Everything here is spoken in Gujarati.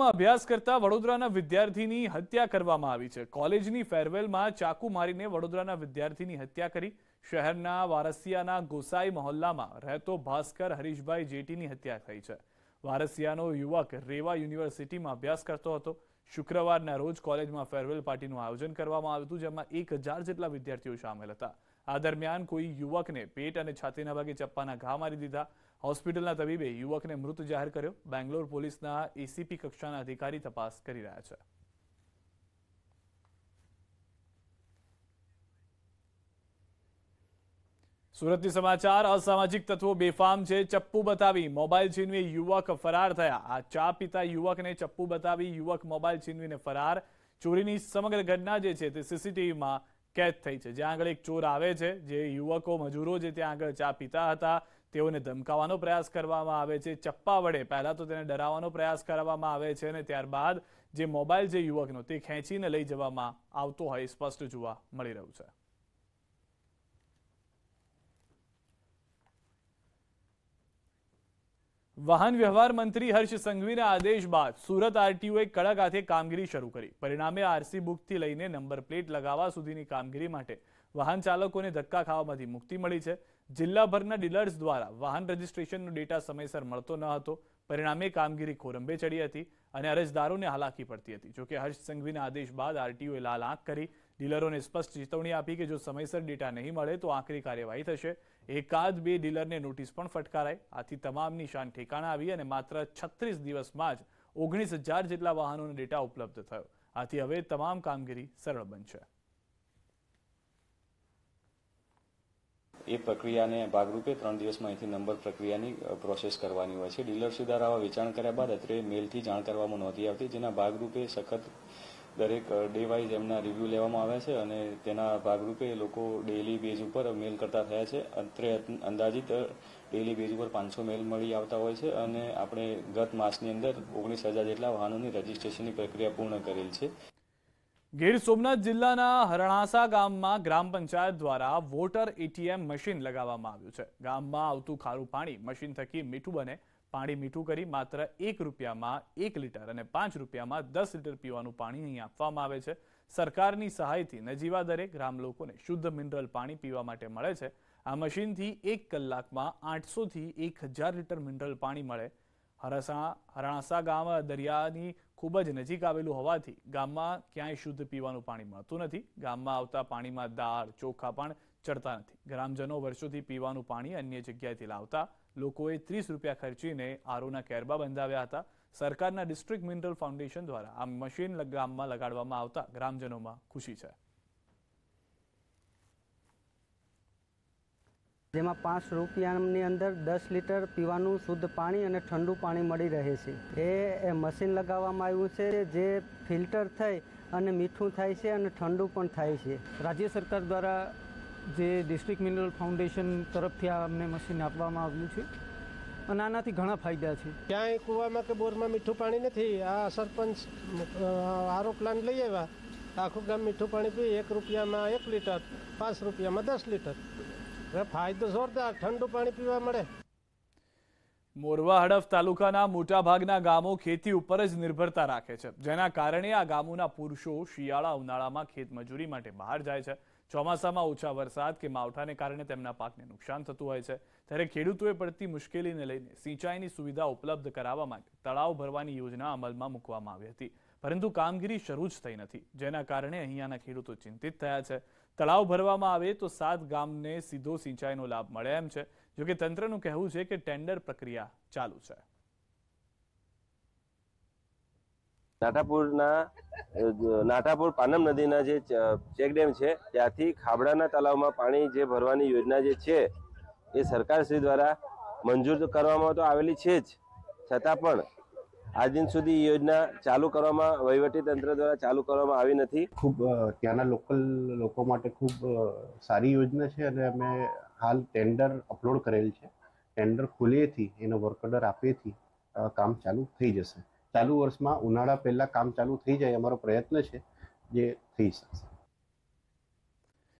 સ્કૂલમાં અભ્યાસ કરતા વડોદરાના વિદ્યાર્થીની હત્યા કરવામાં આવી છે કોલેજની ફેરવેલમાં ચાકુ મારીને વડોદરાના વિદ્યાર્થીની હત્યા કરી શહેરના વારસિયાના ગોસાઈ મહોલ્લામાં રહેતો ભાસ્કર હરીશભાઈ જેટીની હત્યા થઈ છે વારસિયાનો યુવક રેવા યુનિવર્સિટીમાં અભ્યાસ કરતો હતો શુક્રવારના રોજ કોલેજમાં ફેરવેલ પાર્ટીનું આયોજન કરવામાં આવ્યું હતું જેમાં એક જેટલા વિદ્યાર્થીઓ સામેલ હતા આ દરમિયાન કોઈ યુવકને પેટ અને છાતીના ભાગે ચપ્પાના ઘા મારી દીધા હોસ્પિટલના તબીબે યુવકને મૃત જાહેર કર્યો બેંગ્લોર પોલીસના એસીપી કક્ષાના અધિકારી તપાસ કરી રહ્યા છે સુરતની સમાચાર અસામાજિક તત્વો બેફામ છે ચપ્પુ બતાવી મોબાઈલ છીનવી યુવક ફરાર થયા આ ચા પીતા યુવકને ચપ્પુ બતાવી યુવક મોબાઈલ છીનવીને ફરાર ચોરીની સમગ્ર ઘટના જે છે તે સીસીટીવીમાં કેદ થઈ છે જ્યાં આગળ એક ચોર આવે છે જે યુવકો મજૂરો જે ત્યાં આગળ ચા પીતા હતા તેઓને ધમકાવવાનો પ્રયાસ કરવામાં આવે છે ચપ્પા વડે પહેલાં તો તેને ડરાવવાનો પ્રયાસ કરવામાં આવે છે અને ત્યારબાદ જે મોબાઈલ જે યુવકનો તે ખેંચીને લઈ જવામાં આવતો હોય સ્પષ્ટ જોવા મળી રહ્યું છે વાહન વ્યવહાર મંત્રી હર્ષ સંઘવીના આદેશ બાદ સુરત આરટીઓએ કડક હાથે કામગીરી શરૂ કરી પરિણામે આરસી બુકથી લઈને નંબર પ્લેટ લગાવવા સુધીની કામગીરી માટે વાહન ચાલકોને ધક્કા ખાવામાંથી મુક્તિ મળી છે જિલ્લાભરના ડીલર્સ દ્વારા વાહન રજિસ્ટ્રેશનનો ડેટા સમયસર મળતો ન હતો પરિણામે કામગીરી ખોરંભે ચડી હતી અને અરજદારોને હાલાકી પડતી હતી જોકે હર્ષ સંઘવીના આદેશ બાદ આરટીઓએ લાલ આંખ કરી ડીલરોને સ્પષ્ટ ચેતવણી આપી કે જો સમયસર ડેટા નહીં મળે તો આકરી કાર્યવાહી થશે એકાદ બે ડીલરને નોટિસ પણ ફટકારાય આથી તમામની શાન ઠેકાણા આવી અને માત્ર છત્રીસ દિવસમાં જ ઓગણીસ જેટલા વાહનોનો ડેટા ઉપલબ્ધ થયો આથી હવે તમામ કામગીરી સરળ બનશે એ પ્રક્રિયાને ભાગરૂપે ત્રણ દિવસમાં અહીંથી નંબર પ્રક્રિયાની પ્રોસેસ કરવાની હોય છે ડીલર્સ દ્વારા આવા વેચાણ કર્યા બાદ અત્રે મેલથી જાણ કરવામાં નહોતી આવતી જેના ભાગરૂપે સખત દરેક ડે વાઇઝ એમના રિવ્યુ લેવામાં આવ્યા છે અને તેના ભાગરૂપે એ લોકો ડેલી બેઝ ઉપર મેલ કરતા થયા છે અત્રે અંદાજિત ડેલી બેઝ ઉપર પાંચસો મેલ મળી આવતા હોય છે અને આપણે ગત માસની અંદર ઓગણીસ હજાર જેટલા વાહનોની રજીસ્ટ્રેશનની પ્રક્રિયા પૂર્ણ કરેલ છે ગીર સોમનાથ જિલ્લાના હરણાસા ગામમાં ગ્રામ પંચાયત દ્વારા વોટર એટીએમ મશીન લગાવવામાં આવ્યું છે ગામમાં આવતું ખારું પાણી મશીન થકી મીઠું બને પાણી મીઠું કરી માત્ર એક રૂપિયામાં એક લીટર અને પાંચ રૂપિયામાં દસ લીટર પીવાનું પાણી અહીં આપવામાં આવે છે સરકારની સહાયથી નજીવા દરે ગ્રામ લોકોને શુદ્ધ મિનરલ પાણી પીવા માટે મળે છે આ મશીનથી એક કલાકમાં આઠસોથી એક હજાર લીટર મિનરલ પાણી મળે હરાસા હરણાસા ગામ દરિયાની ખૂબ જ નજીક આવેલું હોવાથી ગામમાં ક્યાંય શુદ્ધ પીવાનું પાણી મળતું નથી ગામમાં આવતા પાણીમાં દાળ ચોખા પણ ચડતા નથી ગ્રામજનો વર્ષોથી પીવાનું પાણી અન્ય જગ્યાએથી લાવતા લોકોએ ત્રીસ રૂપિયા ખર્ચીને આરોના કેરબા બંધાવ્યા હતા સરકારના ડિસ્ટ્રિક્ટ મિનરલ ફાઉન્ડેશન દ્વારા આ મશીન ગામમાં લગાડવામાં આવતા ગ્રામજનોમાં ખુશી છે જેમાં પાંચ રૂપિયાની અંદર દસ લીટર પીવાનું શુદ્ધ પાણી અને ઠંડુ પાણી મળી રહે છે એ મશીન લગાવવામાં આવ્યું છે જે ફિલ્ટર થઈ અને મીઠું થાય છે અને ઠંડુ પણ થાય છે રાજ્ય સરકાર દ્વારા જે ડિસ્ટ્રિક્ટ મિનરલ ફાઉન્ડેશન તરફથી આ અમને મશીન આપવામાં આવ્યું છે અને આનાથી ઘણા ફાયદા છે ક્યાંય કૂવામાં કે બોરમાં મીઠું પાણી નથી આ સરપંચ આરો પ્લાન લઈ આવ્યા આખું ગામ મીઠું પાણી પી એક રૂપિયામાં એક લીટર પાંચ રૂપિયામાં દસ લીટર ફાયદો જોરદાર ઠંડુ પાણી પીવા મળે મોરવા હડફ તાલુકાના મોટાભાગના ગામો ખેતી ઉપર જ નિર્ભરતા રાખે છે જેના કારણે આ ગામોના પુરુષો શિયાળા ઉનાળામાં ખેતમજૂરી માટે બહાર જાય છે ચોમાસામાં ઓછા વરસાદ કે માવઠાને કારણે તેમના પાકને નુકસાન થતું હોય છે ત્યારે ખેડૂતોએ પડતી મુશ્કેલીને લઈને સિંચાઈની સુવિધા ઉપલબ્ધ કરાવવા માટે તળાવ ભરવાની યોજના અમલમાં મૂકવામાં આવી હતી પરંતુ કામગીરી શરૂ જ થઈ નથી જેના કારણે અહીંયાના ખેડૂતો ચિંતિત થયા છે તળાવ ભરવામાં આવે તો સાત ગામને સીધો સિંચાઈનો લાભ મળે એમ છે જોકે તંત્રનું કહેવું છે કે ટેન્ડર પ્રક્રિયા ચાલુ છે નાટાપુરના નાટાપુર પાનમ નદીના જે ચેકડેમ છે ત્યાંથી ખાબડાના તળાવમાં પાણી જે ભરવાની યોજના જે છે એ સરકારશ્રી દ્વારા મંજૂર કરવામાં તો આવેલી છે જ છતાં પણ આજ દિન સુધી યોજના ચાલુ કરવામાં વહીવટી તંત્ર દ્વારા ચાલુ કરવામાં આવી નથી ખૂબ ત્યાંના લોકલ લોકો માટે ખૂબ સારી યોજના છે અને અમે હાલ ટેન્ડર અપલોડ કરેલ છે ટેન્ડર ખુલેથી એનો વર્ક ઓર્ડર આપેથી કામ ચાલુ થઈ જશે ચાલુ વર્ષમાં ઉનાળા પહેલાં કામ ચાલુ થઈ જાય અમારો પ્રયત્ન છે જે થઈ શકશે